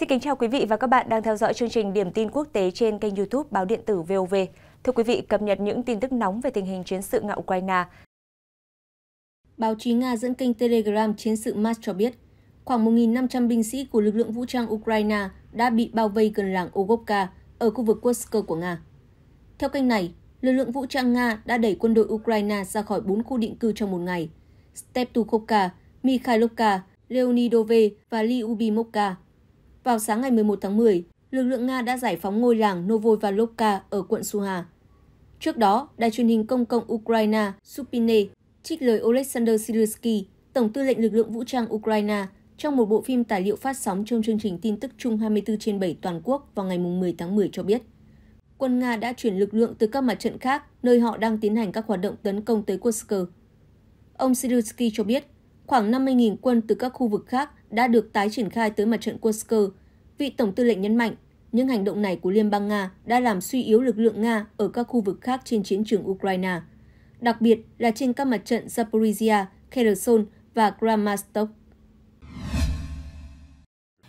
Xin kính chào quý vị và các bạn đang theo dõi chương trình Điểm tin quốc tế trên kênh YouTube Báo điện tử VOV. Thưa quý vị, cập nhật những tin tức nóng về tình hình chiến sự ngạo Ukraine. Báo chí Nga dẫn kênh Telegram chiến sự Mars cho biết, khoảng 1.500 binh sĩ của lực lượng vũ trang Ukraine đã bị bao vây gần làng Ogovka ở khu vực Kursk của Nga. Theo kênh này, lực lượng vũ trang Nga đã đẩy quân đội Ukraine ra khỏi 4 khu định cư trong một ngày, Steptukhovka, Mikhailovka, Leonidove và Lyubimovka vào sáng ngày 11 tháng 10, lực lượng Nga đã giải phóng ngôi làng Novovalovka ở quận Suha. Trước đó, đài truyền hình công cộng Ukraine Supine trích lời Oleksandr Sirsky, Tổng tư lệnh lực lượng vũ trang Ukraine, trong một bộ phim tài liệu phát sóng trong chương trình tin tức chung 24 trên 7 toàn quốc vào ngày 10 tháng 10 cho biết. Quân Nga đã chuyển lực lượng từ các mặt trận khác, nơi họ đang tiến hành các hoạt động tấn công tới Kursk. Ông Sirsky cho biết, khoảng 50.000 quân từ các khu vực khác đã được tái triển khai tới mặt trận Kursk, vị tổng tư lệnh nhấn mạnh những hành động này của Liên bang Nga đã làm suy yếu lực lượng Nga ở các khu vực khác trên chiến trường Ukraine, đặc biệt là trên các mặt trận Zaporizhia, Kherson và Kramatorsk.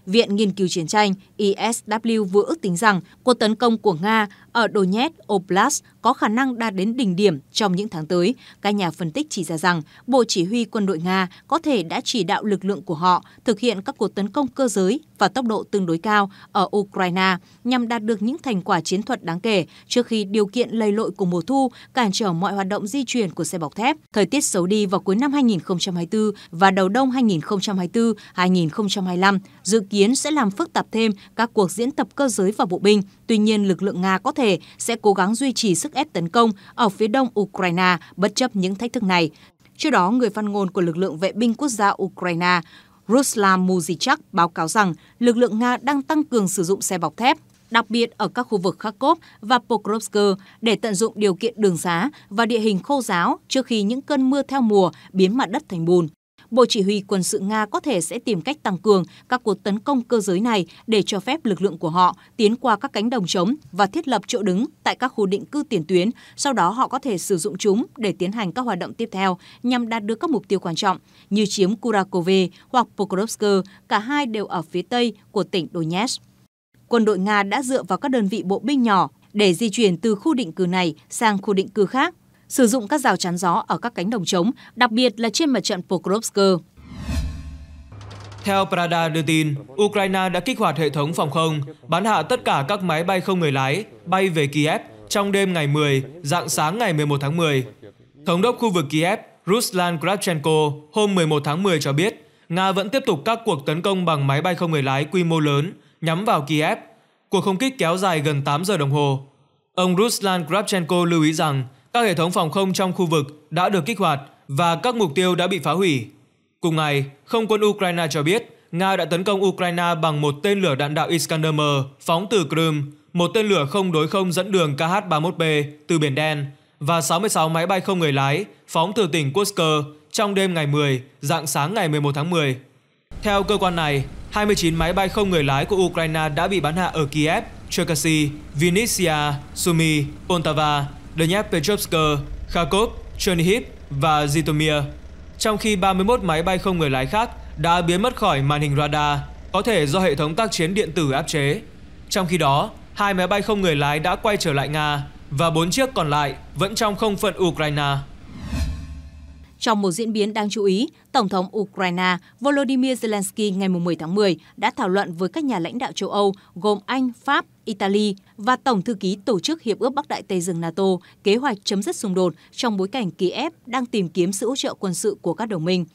Viện Nghiên cứu Chiến tranh ISW vừa ước tính rằng cuộc tấn công của Nga ở Donetsk Oblast có khả năng đạt đến đỉnh điểm trong những tháng tới. Các nhà phân tích chỉ ra rằng Bộ Chỉ huy quân đội Nga có thể đã chỉ đạo lực lượng của họ thực hiện các cuộc tấn công cơ giới và tốc độ tương đối cao ở Ukraine nhằm đạt được những thành quả chiến thuật đáng kể trước khi điều kiện lầy lội của mùa thu cản trở mọi hoạt động di chuyển của xe bọc thép. Thời tiết xấu đi vào cuối năm 2024 và đầu đông 2024-2025 dự kiến sẽ làm phức tạp thêm các cuộc diễn tập cơ giới và bộ binh. Tuy nhiên, lực lượng Nga có thể thể sẽ cố gắng duy trì sức ép tấn công ở phía đông Ukraine bất chấp những thách thức này. Trước đó, người phát ngôn của lực lượng vệ binh quốc gia Ukraine Ruslan Muzichak báo cáo rằng lực lượng Nga đang tăng cường sử dụng xe bọc thép, đặc biệt ở các khu vực Kharkov và Pokrovsk để tận dụng điều kiện đường xá và địa hình khô giáo trước khi những cơn mưa theo mùa biến mặt đất thành bùn. Bộ Chỉ huy quân sự Nga có thể sẽ tìm cách tăng cường các cuộc tấn công cơ giới này để cho phép lực lượng của họ tiến qua các cánh đồng trống và thiết lập chỗ đứng tại các khu định cư tiền tuyến, sau đó họ có thể sử dụng chúng để tiến hành các hoạt động tiếp theo nhằm đạt được các mục tiêu quan trọng như chiếm Kurakove hoặc Pokrovsk, cả hai đều ở phía tây của tỉnh Donetsk. Quân đội Nga đã dựa vào các đơn vị bộ binh nhỏ để di chuyển từ khu định cư này sang khu định cư khác sử dụng các rào chắn gió ở các cánh đồng trống, đặc biệt là trên mặt trận Pokrovsk. Theo Prada đưa tin, Ukraine đã kích hoạt hệ thống phòng không, bắn hạ tất cả các máy bay không người lái bay về Kiev trong đêm ngày 10, dạng sáng ngày 11 tháng 10. Thống đốc khu vực Kiev Ruslan Kravchenko hôm 11 tháng 10 cho biết, Nga vẫn tiếp tục các cuộc tấn công bằng máy bay không người lái quy mô lớn nhắm vào Kiev. Cuộc không kích kéo dài gần 8 giờ đồng hồ. Ông Ruslan Kravchenko lưu ý rằng các hệ thống phòng không trong khu vực đã được kích hoạt và các mục tiêu đã bị phá hủy. Cùng ngày, không quân Ukraine cho biết Nga đã tấn công Ukraine bằng một tên lửa đạn đạo Iskander-M phóng từ Crimea, một tên lửa không đối không dẫn đường KH-31B từ Biển Đen và 66 máy bay không người lái phóng từ tỉnh Kursk trong đêm ngày 10, dạng sáng ngày 11 tháng 10. Theo cơ quan này, 29 máy bay không người lái của Ukraine đã bị bắn hạ ở Kiev, Cherkasy, Vinnytsia, Sumy, Poltava Dnepropetrovsk, Kharkov, Chernihiv và Zhytomyr. Trong khi 31 máy bay không người lái khác đã biến mất khỏi màn hình radar, có thể do hệ thống tác chiến điện tử áp chế. Trong khi đó, hai máy bay không người lái đã quay trở lại Nga và bốn chiếc còn lại vẫn trong không phận Ukraine. Trong một diễn biến đáng chú ý, Tổng thống Ukraine Volodymyr Zelensky ngày 10 tháng 10 đã thảo luận với các nhà lãnh đạo châu Âu gồm Anh, Pháp, Italy và Tổng thư ký Tổ chức Hiệp ước Bắc Đại Tây Dương NATO kế hoạch chấm dứt xung đột trong bối cảnh Kiev đang tìm kiếm sự hỗ trợ quân sự của các đồng minh.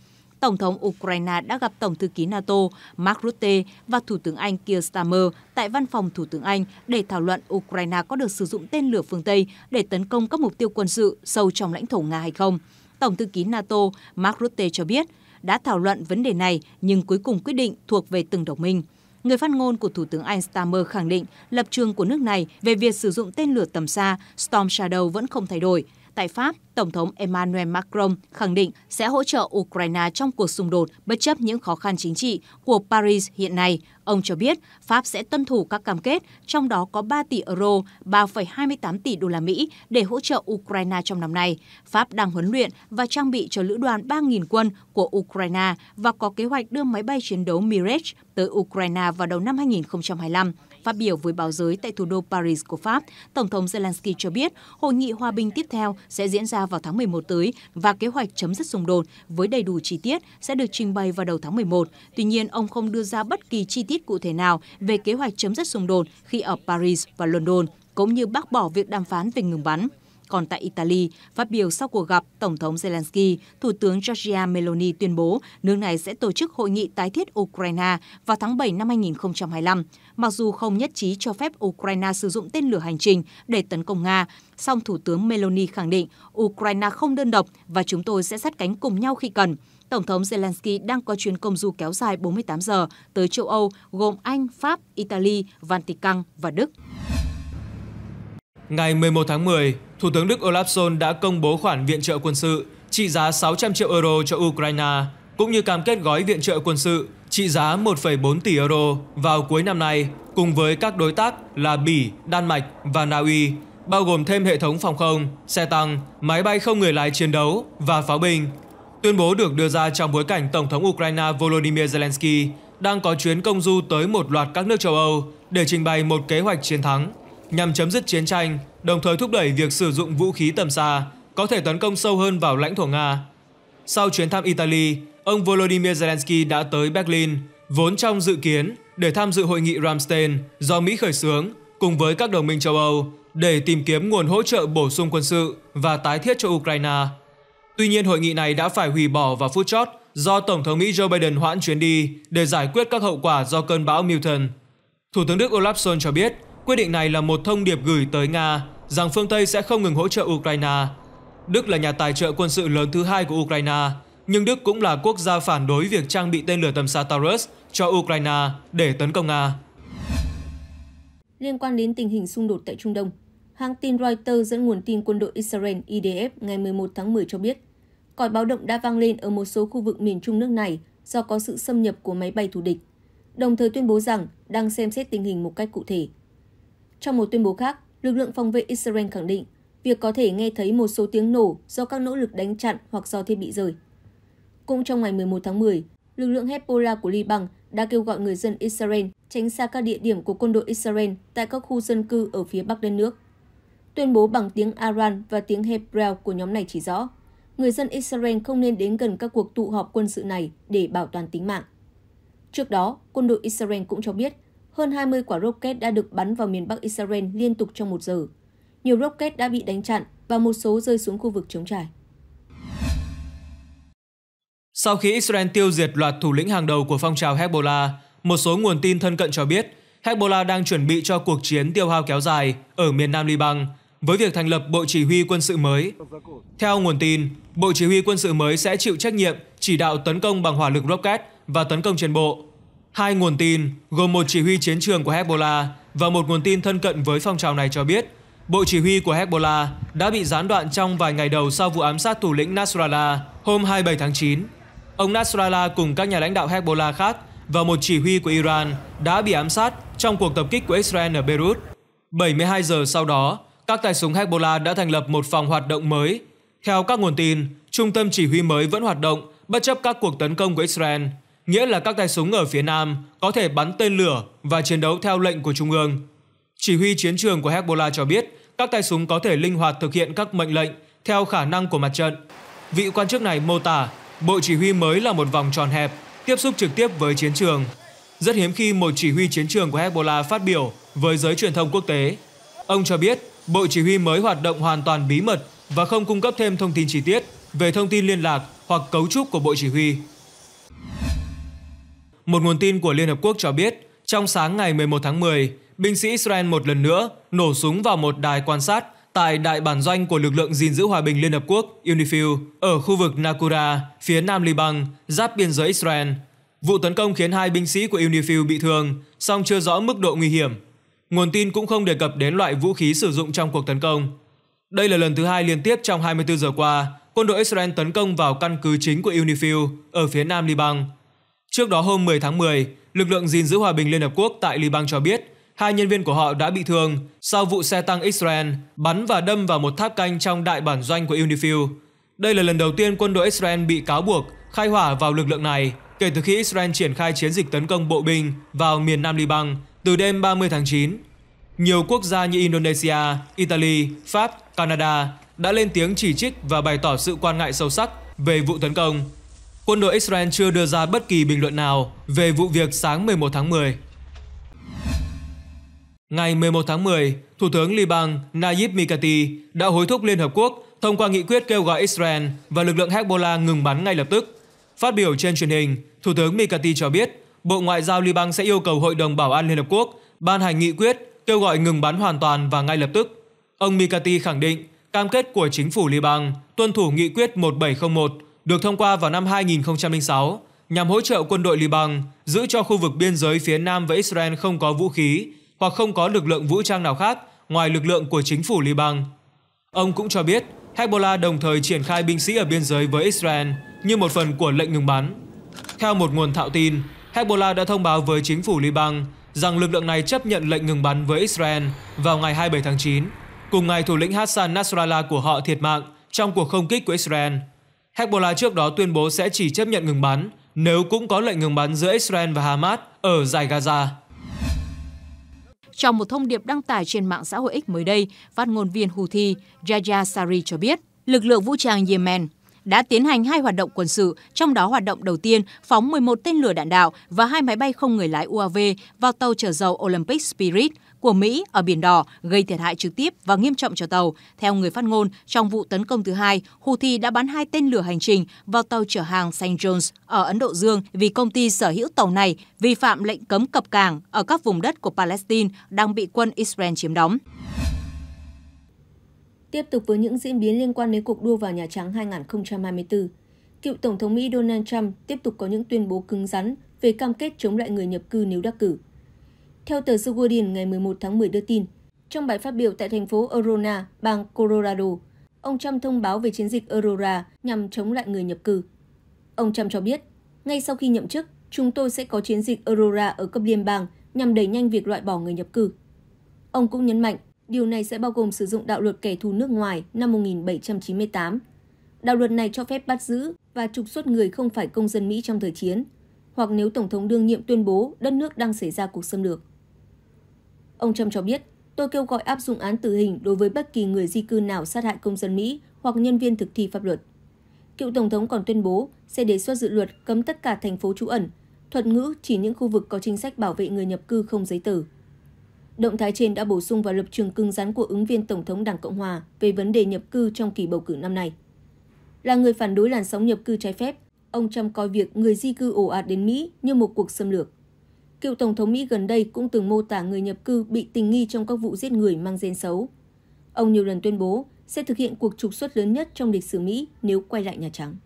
Tổng thống Ukraine đã gặp Tổng thư ký NATO Mark Rutte và Thủ tướng Anh Keir Starmer tại văn phòng Thủ tướng Anh để thảo luận Ukraine có được sử dụng tên lửa phương Tây để tấn công các mục tiêu quân sự sâu trong lãnh thổ Nga hay không. Tổng thư ký NATO Mark Rutte cho biết đã thảo luận vấn đề này nhưng cuối cùng quyết định thuộc về từng đồng minh. Người phát ngôn của Thủ tướng Anh Starmer khẳng định lập trường của nước này về việc sử dụng tên lửa tầm xa Storm Shadow vẫn không thay đổi – Tại Pháp, Tổng thống Emmanuel Macron khẳng định sẽ hỗ trợ Ukraine trong cuộc xung đột bất chấp những khó khăn chính trị của Paris hiện nay. Ông cho biết Pháp sẽ tuân thủ các cam kết, trong đó có 3 tỷ euro, 3,28 tỷ đô la Mỹ để hỗ trợ Ukraine trong năm nay. Pháp đang huấn luyện và trang bị cho lữ đoàn 3.000 quân của Ukraine và có kế hoạch đưa máy bay chiến đấu Mirage tới Ukraine vào đầu năm 2025. Phát biểu với báo giới tại thủ đô Paris của Pháp, Tổng thống Zelensky cho biết hội nghị hòa bình tiếp theo sẽ diễn ra vào tháng 11 tới và kế hoạch chấm dứt xung đột với đầy đủ chi tiết sẽ được trình bày vào đầu tháng 11. Tuy nhiên, ông không đưa ra bất kỳ chi tiết cụ thể nào về kế hoạch chấm dứt xung đột khi ở Paris và London, cũng như bác bỏ việc đàm phán về ngừng bắn. Còn tại Italy, phát biểu sau cuộc gặp Tổng thống Zelensky, Thủ tướng Giorgia Meloni tuyên bố nước này sẽ tổ chức hội nghị tái thiết Ukraine vào tháng 7 năm 2025. Mặc dù không nhất trí cho phép Ukraine sử dụng tên lửa hành trình để tấn công Nga, song Thủ tướng Meloni khẳng định Ukraine không đơn độc và chúng tôi sẽ sát cánh cùng nhau khi cần. Tổng thống Zelensky đang có chuyến công du kéo dài 48 giờ tới châu Âu gồm Anh, Pháp, Italy, Vatican và Đức. Ngày 11 tháng 10, Thủ tướng Đức Olaf Scholz đã công bố khoản viện trợ quân sự trị giá 600 triệu euro cho Ukraine, cũng như cam kết gói viện trợ quân sự trị giá 1,4 tỷ euro vào cuối năm nay cùng với các đối tác là Bỉ, Đan Mạch và Na Uy, bao gồm thêm hệ thống phòng không, xe tăng, máy bay không người lái chiến đấu và pháo binh. Tuyên bố được đưa ra trong bối cảnh Tổng thống Ukraine Volodymyr Zelensky đang có chuyến công du tới một loạt các nước châu Âu để trình bày một kế hoạch chiến thắng nhằm chấm dứt chiến tranh, đồng thời thúc đẩy việc sử dụng vũ khí tầm xa có thể tấn công sâu hơn vào lãnh thổ Nga. Sau chuyến thăm Italy, ông Volodymyr Zelensky đã tới Berlin, vốn trong dự kiến để tham dự hội nghị Ramstein do Mỹ khởi xướng cùng với các đồng minh châu Âu để tìm kiếm nguồn hỗ trợ bổ sung quân sự và tái thiết cho Ukraine. Tuy nhiên, hội nghị này đã phải hủy bỏ vào phút chót do Tổng thống Mỹ Joe Biden hoãn chuyến đi để giải quyết các hậu quả do cơn bão Milton. Thủ tướng Đức Olaf Scholz cho biết Quyết định này là một thông điệp gửi tới Nga rằng phương Tây sẽ không ngừng hỗ trợ Ukraine. Đức là nhà tài trợ quân sự lớn thứ hai của Ukraine, nhưng Đức cũng là quốc gia phản đối việc trang bị tên lửa tầm xa Taurus cho Ukraine để tấn công Nga. Liên quan đến tình hình xung đột tại Trung Đông, hãng tin Reuters dẫn nguồn tin quân đội Israel IDF ngày 11 tháng 10 cho biết, còi báo động đã vang lên ở một số khu vực miền trung nước này do có sự xâm nhập của máy bay thù địch, đồng thời tuyên bố rằng đang xem xét tình hình một cách cụ thể. Trong một tuyên bố khác, lực lượng phòng vệ Israel khẳng định việc có thể nghe thấy một số tiếng nổ do các nỗ lực đánh chặn hoặc do thiết bị rời. Cũng trong ngày 11 tháng 10, lực lượng Hezbollah của Liban đã kêu gọi người dân Israel tránh xa các địa điểm của quân đội Israel tại các khu dân cư ở phía bắc đất nước. Tuyên bố bằng tiếng Aran và tiếng Hebrew của nhóm này chỉ rõ, người dân Israel không nên đến gần các cuộc tụ họp quân sự này để bảo toàn tính mạng. Trước đó, quân đội Israel cũng cho biết hơn 20 quả rocket đã được bắn vào miền Bắc Israel liên tục trong một giờ. Nhiều rocket đã bị đánh chặn và một số rơi xuống khu vực chống trải. Sau khi Israel tiêu diệt loạt thủ lĩnh hàng đầu của phong trào Hezbollah, một số nguồn tin thân cận cho biết Hezbollah đang chuẩn bị cho cuộc chiến tiêu hao kéo dài ở miền nam Liban với việc thành lập Bộ Chỉ huy quân sự mới. Theo nguồn tin, Bộ Chỉ huy quân sự mới sẽ chịu trách nhiệm chỉ đạo tấn công bằng hỏa lực rocket và tấn công trên bộ. Hai nguồn tin gồm một chỉ huy chiến trường của Hezbollah và một nguồn tin thân cận với phong trào này cho biết bộ chỉ huy của Hezbollah đã bị gián đoạn trong vài ngày đầu sau vụ ám sát thủ lĩnh Nasrallah hôm 27 tháng 9. Ông Nasrallah cùng các nhà lãnh đạo Hezbollah khác và một chỉ huy của Iran đã bị ám sát trong cuộc tập kích của Israel ở Beirut. 72 giờ sau đó, các tay súng Hezbollah đã thành lập một phòng hoạt động mới. Theo các nguồn tin, trung tâm chỉ huy mới vẫn hoạt động bất chấp các cuộc tấn công của Israel nghĩa là các tay súng ở phía Nam có thể bắn tên lửa và chiến đấu theo lệnh của Trung ương. Chỉ huy chiến trường của Hezbollah cho biết các tay súng có thể linh hoạt thực hiện các mệnh lệnh theo khả năng của mặt trận. Vị quan chức này mô tả bộ chỉ huy mới là một vòng tròn hẹp tiếp xúc trực tiếp với chiến trường. Rất hiếm khi một chỉ huy chiến trường của Hezbollah phát biểu với giới truyền thông quốc tế. Ông cho biết bộ chỉ huy mới hoạt động hoàn toàn bí mật và không cung cấp thêm thông tin chi tiết về thông tin liên lạc hoặc cấu trúc của bộ chỉ huy một nguồn tin của Liên Hợp Quốc cho biết, trong sáng ngày 11 tháng 10, binh sĩ Israel một lần nữa nổ súng vào một đài quan sát tại đại bản doanh của lực lượng gìn giữ hòa bình Liên Hợp Quốc UNIFIL ở khu vực Nakura, phía nam Liban, giáp biên giới Israel. Vụ tấn công khiến hai binh sĩ của UNIFIL bị thương, song chưa rõ mức độ nguy hiểm. Nguồn tin cũng không đề cập đến loại vũ khí sử dụng trong cuộc tấn công. Đây là lần thứ hai liên tiếp trong 24 giờ qua, quân đội Israel tấn công vào căn cứ chính của UNIFIL ở phía nam Liban, Trước đó hôm 10 tháng 10, lực lượng gìn giữ hòa bình Liên Hợp Quốc tại Liban cho biết hai nhân viên của họ đã bị thương sau vụ xe tăng Israel bắn và đâm vào một tháp canh trong đại bản doanh của Unifil. Đây là lần đầu tiên quân đội Israel bị cáo buộc khai hỏa vào lực lượng này kể từ khi Israel triển khai chiến dịch tấn công bộ binh vào miền Nam Liban từ đêm 30 tháng 9. Nhiều quốc gia như Indonesia, Italy, Pháp, Canada đã lên tiếng chỉ trích và bày tỏ sự quan ngại sâu sắc về vụ tấn công quân đội Israel chưa đưa ra bất kỳ bình luận nào về vụ việc sáng 11 tháng 10. Ngày 11 tháng 10, Thủ tướng Liban Nayib Mikati đã hối thúc Liên Hợp Quốc thông qua nghị quyết kêu gọi Israel và lực lượng Hezbollah ngừng bắn ngay lập tức. Phát biểu trên truyền hình, Thủ tướng Mikati cho biết Bộ Ngoại giao Liban sẽ yêu cầu Hội đồng Bảo an Liên Hợp Quốc ban hành nghị quyết kêu gọi ngừng bắn hoàn toàn và ngay lập tức. Ông Mikati khẳng định cam kết của chính phủ Liban tuân thủ nghị quyết 1701 được thông qua vào năm 2006 nhằm hỗ trợ quân đội Liban giữ cho khu vực biên giới phía nam với Israel không có vũ khí hoặc không có lực lượng vũ trang nào khác ngoài lực lượng của chính phủ Liban. Ông cũng cho biết Hezbollah đồng thời triển khai binh sĩ ở biên giới với Israel như một phần của lệnh ngừng bắn. Theo một nguồn thạo tin, Hezbollah đã thông báo với chính phủ Liban rằng lực lượng này chấp nhận lệnh ngừng bắn với Israel vào ngày 27 tháng 9, cùng ngày thủ lĩnh Hassan Nasrallah của họ thiệt mạng trong cuộc không kích của Israel Hezbollah trước đó tuyên bố sẽ chỉ chấp nhận ngừng bắn nếu cũng có lệnh ngừng bắn giữa Israel và Hamas ở giải Gaza. Trong một thông điệp đăng tải trên mạng xã hội X mới đây, phát ngôn viên Houthi Yahya Sari cho biết, lực lượng vũ trang Yemen đã tiến hành hai hoạt động quân sự, trong đó hoạt động đầu tiên phóng 11 tên lửa đạn đạo và hai máy bay không người lái UAV vào tàu chở dầu Olympic Spirit của Mỹ ở Biển Đỏ gây thiệt hại trực tiếp và nghiêm trọng cho tàu. Theo người phát ngôn, trong vụ tấn công thứ hai, Houthi đã bắn hai tên lửa hành trình vào tàu chở hàng St. Jones ở Ấn Độ Dương vì công ty sở hữu tàu này vi phạm lệnh cấm cập cảng ở các vùng đất của Palestine đang bị quân Israel chiếm đóng. Tiếp tục với những diễn biến liên quan đến cuộc đua vào Nhà Trắng 2024, cựu Tổng thống Mỹ Donald Trump tiếp tục có những tuyên bố cứng rắn về cam kết chống lại người nhập cư nếu đắc cử. Theo tờ The Guardian ngày 11 tháng 10 đưa tin, trong bài phát biểu tại thành phố Aurora, bang Colorado, ông Trump thông báo về chiến dịch Aurora nhằm chống lại người nhập cư. Ông Trump cho biết, ngay sau khi nhậm chức, chúng tôi sẽ có chiến dịch Aurora ở cấp liên bang nhằm đẩy nhanh việc loại bỏ người nhập cư. Ông cũng nhấn mạnh Điều này sẽ bao gồm sử dụng đạo luật kẻ thù nước ngoài năm 1798. Đạo luật này cho phép bắt giữ và trục xuất người không phải công dân Mỹ trong thời chiến, hoặc nếu Tổng thống đương nhiệm tuyên bố đất nước đang xảy ra cuộc xâm lược. Ông Trump cho biết, tôi kêu gọi áp dụng án tử hình đối với bất kỳ người di cư nào sát hại công dân Mỹ hoặc nhân viên thực thi pháp luật. Cựu Tổng thống còn tuyên bố sẽ đề xuất dự luật cấm tất cả thành phố trú ẩn, thuật ngữ chỉ những khu vực có chính sách bảo vệ người nhập cư không giấy tờ. Động thái trên đã bổ sung vào lập trường cứng rắn của ứng viên Tổng thống Đảng Cộng Hòa về vấn đề nhập cư trong kỳ bầu cử năm nay. Là người phản đối làn sóng nhập cư trái phép, ông Trump coi việc người di cư ồ ạt đến Mỹ như một cuộc xâm lược. Cựu Tổng thống Mỹ gần đây cũng từng mô tả người nhập cư bị tình nghi trong các vụ giết người mang gen xấu. Ông nhiều lần tuyên bố sẽ thực hiện cuộc trục xuất lớn nhất trong lịch sử Mỹ nếu quay lại Nhà Trắng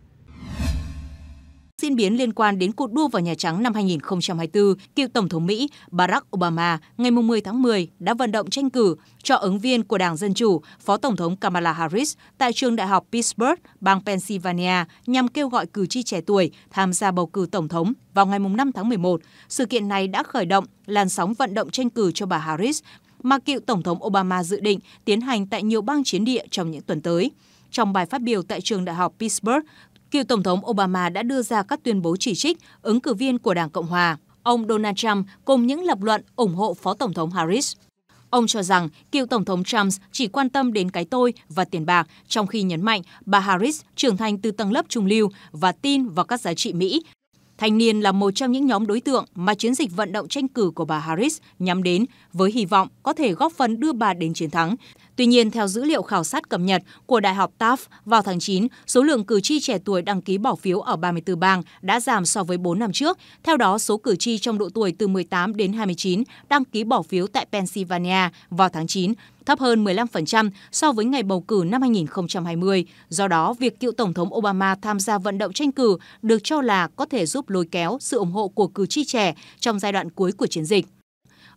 diễn biến liên quan đến cuộc đua vào Nhà Trắng năm 2024, cựu Tổng thống Mỹ Barack Obama ngày 10 tháng 10 đã vận động tranh cử cho ứng viên của Đảng Dân Chủ, Phó Tổng thống Kamala Harris tại trường đại học Pittsburgh, bang Pennsylvania nhằm kêu gọi cử tri trẻ tuổi tham gia bầu cử Tổng thống vào ngày 5 tháng 11. Sự kiện này đã khởi động làn sóng vận động tranh cử cho bà Harris mà cựu Tổng thống Obama dự định tiến hành tại nhiều bang chiến địa trong những tuần tới. Trong bài phát biểu tại trường đại học Pittsburgh, cựu Tổng thống Obama đã đưa ra các tuyên bố chỉ trích ứng cử viên của Đảng Cộng Hòa, ông Donald Trump cùng những lập luận ủng hộ Phó Tổng thống Harris. Ông cho rằng cựu Tổng thống Trump chỉ quan tâm đến cái tôi và tiền bạc, trong khi nhấn mạnh bà Harris trưởng thành từ tầng lớp trung lưu và tin vào các giá trị Mỹ. Thanh niên là một trong những nhóm đối tượng mà chiến dịch vận động tranh cử của bà Harris nhắm đến với hy vọng có thể góp phần đưa bà đến chiến thắng, Tuy nhiên, theo dữ liệu khảo sát cập nhật của Đại học Taft vào tháng 9, số lượng cử tri trẻ tuổi đăng ký bỏ phiếu ở 34 bang đã giảm so với 4 năm trước. Theo đó, số cử tri trong độ tuổi từ 18 đến 29 đăng ký bỏ phiếu tại Pennsylvania vào tháng 9 thấp hơn 15% so với ngày bầu cử năm 2020. Do đó, việc cựu Tổng thống Obama tham gia vận động tranh cử được cho là có thể giúp lôi kéo sự ủng hộ của cử tri trẻ trong giai đoạn cuối của chiến dịch.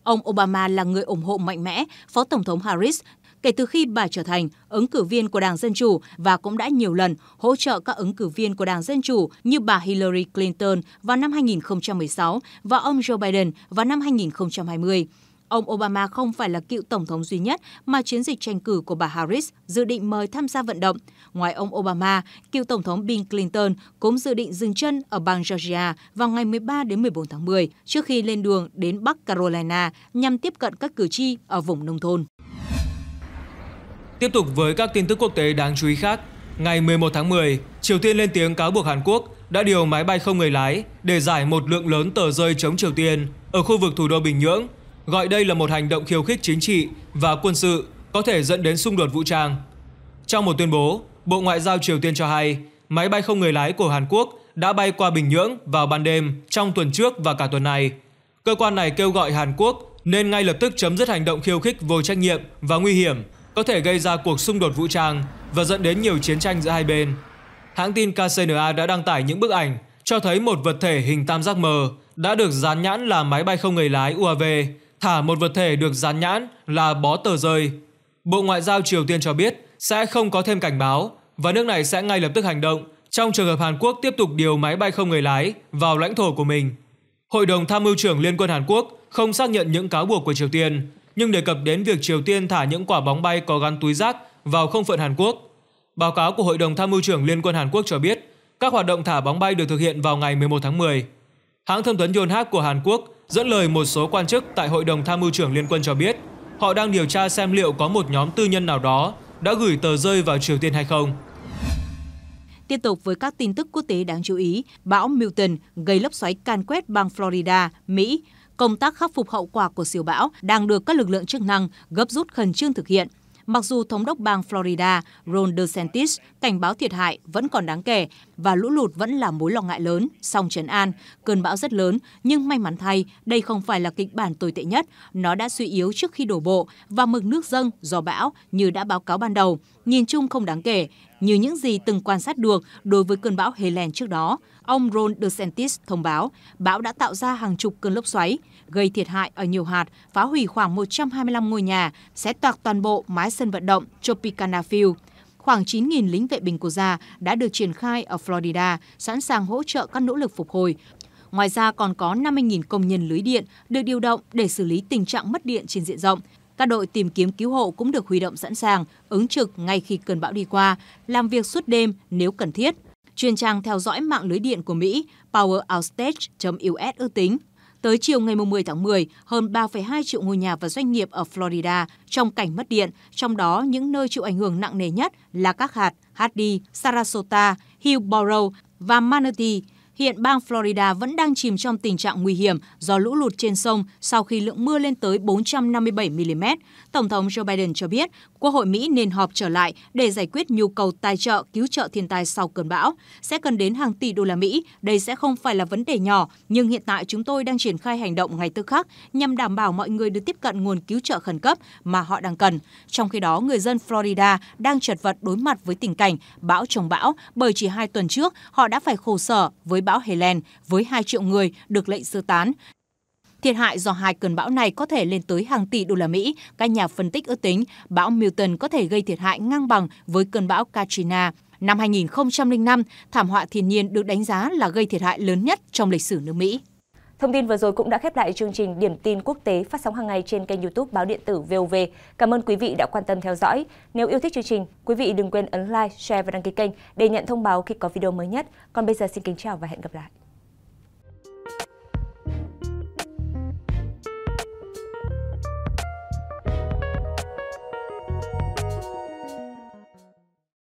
Ông Obama là người ủng hộ mạnh mẽ Phó Tổng thống Harris kể từ khi bà trở thành ứng cử viên của Đảng Dân Chủ và cũng đã nhiều lần hỗ trợ các ứng cử viên của Đảng Dân Chủ như bà Hillary Clinton vào năm 2016 và ông Joe Biden vào năm 2020. Ông Obama không phải là cựu tổng thống duy nhất mà chiến dịch tranh cử của bà Harris dự định mời tham gia vận động. Ngoài ông Obama, cựu tổng thống Bill Clinton cũng dự định dừng chân ở bang Georgia vào ngày 13 đến 14 tháng 10 trước khi lên đường đến Bắc Carolina nhằm tiếp cận các cử tri ở vùng nông thôn. Tiếp tục với các tin tức quốc tế đáng chú ý khác, ngày 11 tháng 10, Triều Tiên lên tiếng cáo buộc Hàn Quốc đã điều máy bay không người lái để giải một lượng lớn tờ rơi chống Triều Tiên ở khu vực thủ đô Bình Nhưỡng, gọi đây là một hành động khiêu khích chính trị và quân sự có thể dẫn đến xung đột vũ trang. Trong một tuyên bố, Bộ Ngoại giao Triều Tiên cho hay máy bay không người lái của Hàn Quốc đã bay qua Bình Nhưỡng vào ban đêm trong tuần trước và cả tuần này. Cơ quan này kêu gọi Hàn Quốc nên ngay lập tức chấm dứt hành động khiêu khích vô trách nhiệm và nguy hiểm có thể gây ra cuộc xung đột vũ trang và dẫn đến nhiều chiến tranh giữa hai bên. Hãng tin KCNA đã đăng tải những bức ảnh cho thấy một vật thể hình tam giác mờ đã được dán nhãn là máy bay không người lái UAV, thả một vật thể được dán nhãn là bó tờ rơi. Bộ Ngoại giao Triều Tiên cho biết sẽ không có thêm cảnh báo và nước này sẽ ngay lập tức hành động trong trường hợp Hàn Quốc tiếp tục điều máy bay không người lái vào lãnh thổ của mình. Hội đồng Tham mưu trưởng Liên quân Hàn Quốc không xác nhận những cáo buộc của Triều Tiên nhưng đề cập đến việc Triều Tiên thả những quả bóng bay có gắn túi rác vào không phận Hàn Quốc. Báo cáo của Hội đồng Tham mưu trưởng Liên quân Hàn Quốc cho biết, các hoạt động thả bóng bay được thực hiện vào ngày 11 tháng 10. Hãng thông tấn Yonhap của Hàn Quốc dẫn lời một số quan chức tại Hội đồng Tham mưu trưởng Liên quân cho biết, họ đang điều tra xem liệu có một nhóm tư nhân nào đó đã gửi tờ rơi vào Triều Tiên hay không. Tiếp tục với các tin tức quốc tế đáng chú ý, bão Milton gây lốc xoáy can quét bang Florida, Mỹ công tác khắc phục hậu quả của siêu bão đang được các lực lượng chức năng gấp rút khẩn trương thực hiện. Mặc dù Thống đốc bang Florida Ron DeSantis cảnh báo thiệt hại vẫn còn đáng kể và lũ lụt vẫn là mối lo ngại lớn, song trấn an, cơn bão rất lớn, nhưng may mắn thay, đây không phải là kịch bản tồi tệ nhất. Nó đã suy yếu trước khi đổ bộ và mực nước dâng do bão như đã báo cáo ban đầu, nhìn chung không đáng kể, như những gì từng quan sát được đối với cơn bão Helen trước đó. Ông Ron DeSantis thông báo bão đã tạo ra hàng chục cơn lốc xoáy, gây thiệt hại ở nhiều hạt, phá hủy khoảng 125 ngôi nhà, sẽ toạc toàn bộ mái sân vận động Tropicana Field. Khoảng 9.000 lính vệ binh quốc gia đã được triển khai ở Florida, sẵn sàng hỗ trợ các nỗ lực phục hồi. Ngoài ra còn có 50.000 công nhân lưới điện được điều động để xử lý tình trạng mất điện trên diện rộng. Các đội tìm kiếm cứu hộ cũng được huy động sẵn sàng, ứng trực ngay khi cơn bão đi qua, làm việc suốt đêm nếu cần thiết. Chuyên trang theo dõi mạng lưới điện của Mỹ poweroutage.us ước tính, tới chiều ngày 10 tháng 10, hơn 3,2 triệu ngôi nhà và doanh nghiệp ở Florida trong cảnh mất điện, trong đó những nơi chịu ảnh hưởng nặng nề nhất là các hạt Hardy, Sarasota, Hillsborough và Manatee, Hiện bang Florida vẫn đang chìm trong tình trạng nguy hiểm do lũ lụt trên sông sau khi lượng mưa lên tới 457 mm. Tổng thống Joe Biden cho biết, Quốc hội Mỹ nên họp trở lại để giải quyết nhu cầu tài trợ cứu trợ thiên tai sau cơn bão sẽ cần đến hàng tỷ đô la Mỹ. Đây sẽ không phải là vấn đề nhỏ, nhưng hiện tại chúng tôi đang triển khai hành động ngay tức khắc nhằm đảm bảo mọi người được tiếp cận nguồn cứu trợ khẩn cấp mà họ đang cần. Trong khi đó, người dân Florida đang chật vật đối mặt với tình cảnh bão trồng bão bởi chỉ hai tuần trước họ đã phải khổ sở với bão Helen với 2 triệu người được lệnh sơ tán. Thiệt hại do hai cơn bão này có thể lên tới hàng tỷ đô la Mỹ. Các nhà phân tích ước tính bão Milton có thể gây thiệt hại ngang bằng với cơn bão Katrina. Năm 2005, thảm họa thiên nhiên được đánh giá là gây thiệt hại lớn nhất trong lịch sử nước Mỹ. Thông tin vừa rồi cũng đã khép lại chương trình Điểm tin quốc tế phát sóng hàng ngày trên kênh YouTube Báo điện tử VOV. Cảm ơn quý vị đã quan tâm theo dõi. Nếu yêu thích chương trình, quý vị đừng quên ấn like, share và đăng ký kênh để nhận thông báo khi có video mới nhất. Còn bây giờ xin kính chào và hẹn gặp lại.